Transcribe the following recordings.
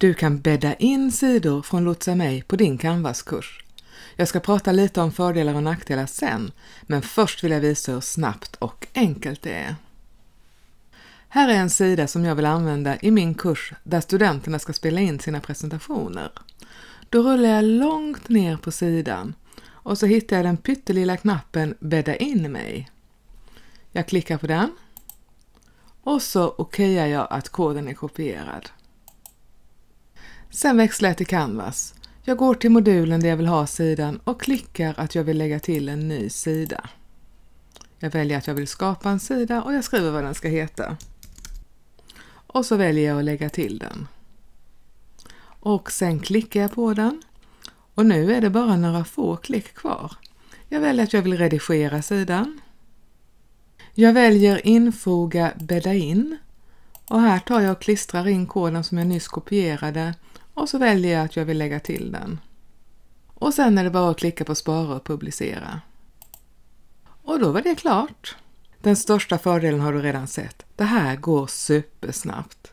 Du kan bädda in sidor från Lotsa mig på din Canvas-kurs. Jag ska prata lite om fördelar och nackdelar sen, men först vill jag visa hur snabbt och enkelt det är. Här är en sida som jag vill använda i min kurs där studenterna ska spela in sina presentationer. Då rullar jag långt ner på sidan och så hittar jag den pyttelilla knappen Bädda in mig. Jag klickar på den och så okejar jag att koden är kopierad. Sen växlar jag till Canvas. Jag går till modulen där jag vill ha sidan och klickar att jag vill lägga till en ny sida. Jag väljer att jag vill skapa en sida och jag skriver vad den ska heta. Och så väljer jag att lägga till den. Och sen klickar jag på den. Och nu är det bara några få klick kvar. Jag väljer att jag vill redigera sidan. Jag väljer infoga bädda in och här tar jag och klistrar in koden som jag nyss kopierade och så väljer jag att jag vill lägga till den. Och sen är det bara att klicka på spara och publicera. Och då var det klart. Den största fördelen har du redan sett. Det här går supersnabbt.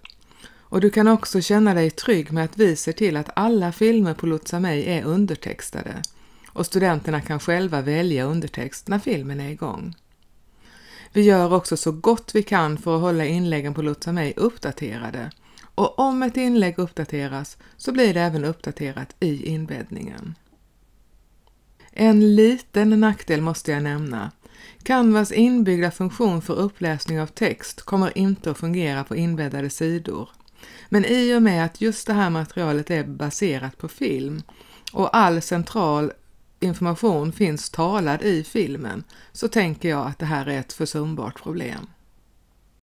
Och du kan också känna dig trygg med att vi ser till att alla filmer på Lotsa mig är undertextade och studenterna kan själva välja undertext när filmen är igång. Vi gör också så gott vi kan för att hålla inläggen på Lotsa mig uppdaterade och om ett inlägg uppdateras så blir det även uppdaterat i inbäddningen. En liten nackdel måste jag nämna. Canvas inbyggda funktion för uppläsning av text kommer inte att fungera på inbäddade sidor. Men i och med att just det här materialet är baserat på film och all central information finns talad i filmen så tänker jag att det här är ett försumbart problem.